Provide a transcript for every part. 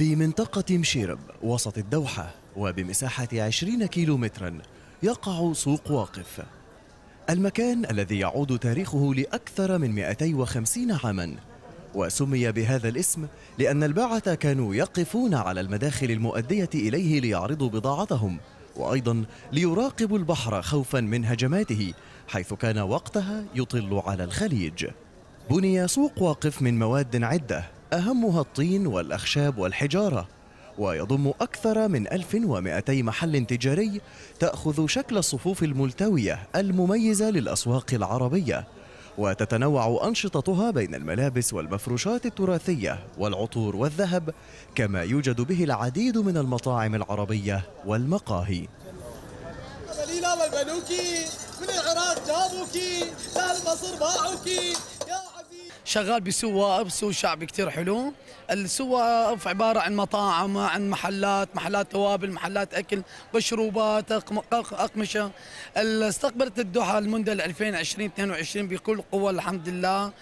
في منطقة مشيرب وسط الدوحة وبمساحة 20 كيلو مترا يقع سوق واقف المكان الذي يعود تاريخه لأكثر من 250 عاما وسمي بهذا الاسم لأن الباعة كانوا يقفون على المداخل المؤدية إليه ليعرضوا بضاعتهم وأيضا ليراقبوا البحر خوفا من هجماته حيث كان وقتها يطل على الخليج بني سوق واقف من مواد عدة أهمها الطين والأخشاب والحجارة ويضم أكثر من 1200 محل تجاري تأخذ شكل الصفوف الملتوية المميزة للأسواق العربية وتتنوع أنشطتها بين الملابس والمفروشات التراثية والعطور والذهب كما يوجد به العديد من المطاعم العربية والمقاهي من العراق جابوكي لاهل مصر باعوكي شغال بسوا سوق شعبي كثير حلو السوا عباره عن مطاعم عن محلات محلات توابل محلات اكل مشروبات اقمشه استقبلت الدوحه المندل 2020 22 بكل قوه الحمد لله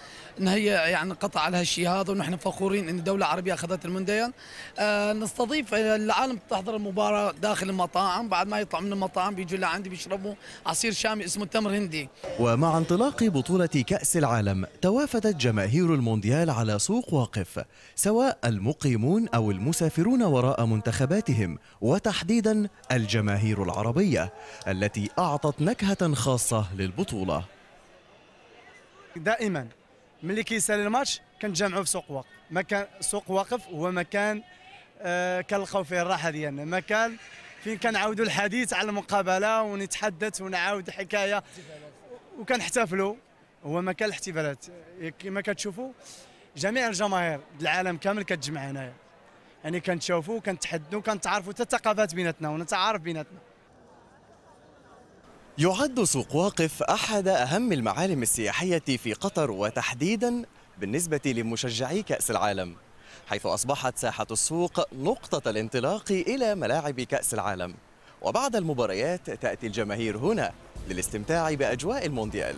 ان هي يعني قطع على هالشيء هذا ونحن فخورين ان دوله عربيه اخذت المونديال آه نستضيف العالم تحضر المباراه داخل المطاعم بعد ما يطلعوا من المطاعم بيجوا لعندي بيشربوا عصير شامي اسمه تمر هندي ومع انطلاق بطوله كاس العالم توافدت جماهير المونديال على سوق واقف سواء المقيمون او المسافرون وراء منتخباتهم وتحديدا الجماهير العربيه التي اعطت نكهه خاصه للبطوله دائما ملي كيسالي الماتش كنتجمعوا في سوق واقف مكان سوق واقف هو مكان آه، كنلقاو فيه الراحه ديالنا مكان فين كنعاودوا الحديث على المقابله ونتحدث ونعاود الحكايه وكنحتفلوا هو مكان الاحتفالات كما كتشوفوا جميع الجماهير العالم كامل كتجمع هنايا يعني كنتشافوا كنتحدوا كنتعرفوا حتى الثقافات بيناتنا ونتعارف بيناتنا يعد سوق واقف أحد أهم المعالم السياحية في قطر وتحديدا بالنسبة لمشجعي كأس العالم حيث أصبحت ساحة السوق نقطة الانطلاق إلى ملاعب كأس العالم وبعد المباريات تأتي الجماهير هنا للاستمتاع بأجواء المونديال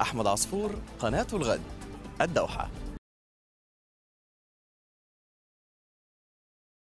أحمد عصفور قناة الغد الدوحة